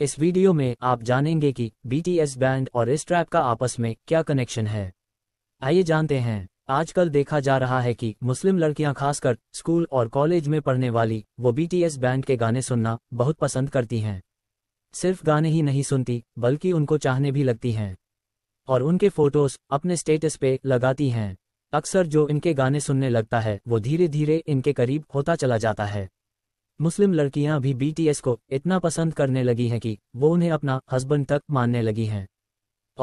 इस वीडियो में आप जानेंगे कि बीटीएस बैंड और इस ट्रैप का आपस में क्या कनेक्शन है आइए जानते हैं आजकल देखा जा रहा है कि मुस्लिम लड़कियां खासकर स्कूल और कॉलेज में पढ़ने वाली वो बीटीएस बैंड के गाने सुनना बहुत पसंद करती हैं सिर्फ गाने ही नहीं सुनती बल्कि उनको चाहने भी लगती हैं और उनके फोटोज अपने स्टेटस पे लगाती हैं अक्सर जो इनके गाने सुनने लगता है वो धीरे धीरे इनके करीब होता चला जाता है मुस्लिम लड़कियां भी बीटीएस को इतना पसंद करने लगी हैं कि वो उन्हें अपना हस्बैंड तक मानने लगी हैं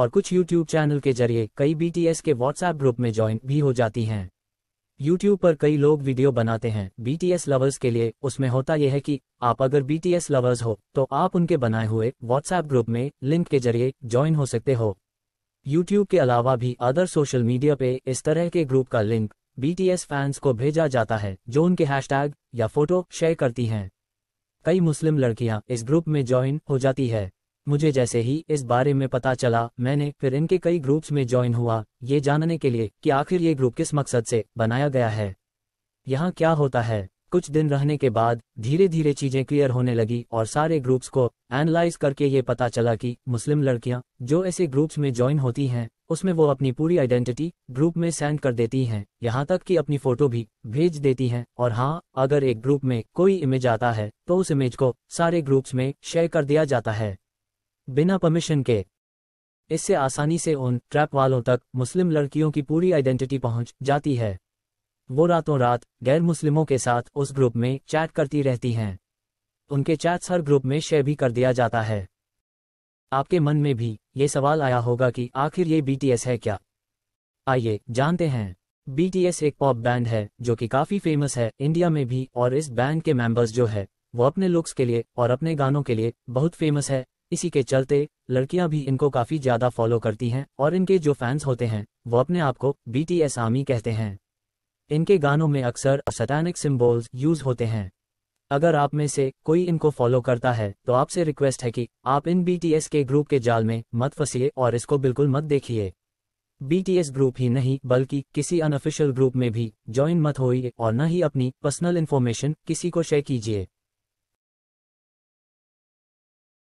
और कुछ यूट्यूब चैनल के जरिए कई बीटीएस के व्हाट्सएप ग्रुप में ज्वाइन भी हो जाती हैं यूट्यूब पर कई लोग वीडियो बनाते हैं बीटीएस लवर्स के लिए उसमें होता यह है कि आप अगर बीटीएस लवर्स हो तो आप उनके बनाए हुए व्हाट्सएप ग्रुप में लिंक के जरिए ज्वाइन हो सकते हो यूट्यूब के अलावा भी अदर सोशल मीडिया पे इस तरह के ग्रुप का लिंक बीटीएस फैंस को भेजा जाता है जो उनके हैशटैग या फोटो शेयर करती हैं कई मुस्लिम लड़कियां इस ग्रुप में ज्वाइन हो जाती है मुझे जैसे ही इस बारे में पता चला मैंने फिर इनके कई ग्रुप्स में ज्वाइन हुआ ये जानने के लिए कि आखिर ये ग्रुप किस मकसद से बनाया गया है यहाँ क्या होता है कुछ दिन रहने के बाद धीरे धीरे चीजें क्लियर होने लगी और सारे ग्रुप्स को एनालाइज करके ये पता चला कि मुस्लिम लड़कियां जो ऐसे ग्रुप्स में ज्वाइन होती हैं उसमें वो अपनी पूरी आइडेंटिटी ग्रुप में सेंड कर देती हैं यहाँ तक कि अपनी फोटो भी भेज देती हैं और हाँ अगर एक ग्रुप में कोई इमेज आता है तो उस इमेज को सारे ग्रुप्स में शेयर कर दिया जाता है बिना परमिशन के इससे आसानी से उन ट्रैप वालों तक मुस्लिम लड़कियों की पूरी आइडेंटिटी पहुंच जाती है वो रातों रात गैर मुस्लिमों के साथ उस ग्रुप में चैट करती रहती हैं उनके चैट्स हर ग्रुप में शेयर भी कर दिया जाता है आपके मन में भी ये सवाल आया होगा कि आखिर ये बीटीएस है क्या आइए जानते हैं बीटीएस एक पॉप बैंड है जो कि काफी फेमस है इंडिया में भी और इस बैंड के मेंबर्स जो है वो अपने लुक्स के लिए और अपने गानों के लिए बहुत फेमस है इसी के चलते लड़कियां भी इनको काफी ज्यादा फॉलो करती हैं और इनके जो फैंस होते हैं वो अपने आप को बीटीएस आर्मी कहते हैं इनके गानों में अक्सर सटैनिक सिम्बोल्स यूज होते हैं अगर आप में से कोई इनको फॉलो करता है तो आपसे रिक्वेस्ट है कि आप इन बीटीएस के ग्रुप के जाल में मत फंसीए और इसको बिल्कुल मत देखिए बीटीएस ग्रुप ही नहीं बल्कि किसी अनऑफिशियल ग्रुप में भी ज्वाइन मत होइए और न ही अपनी पर्सनल इन्फॉर्मेशन किसी को शेयर कीजिए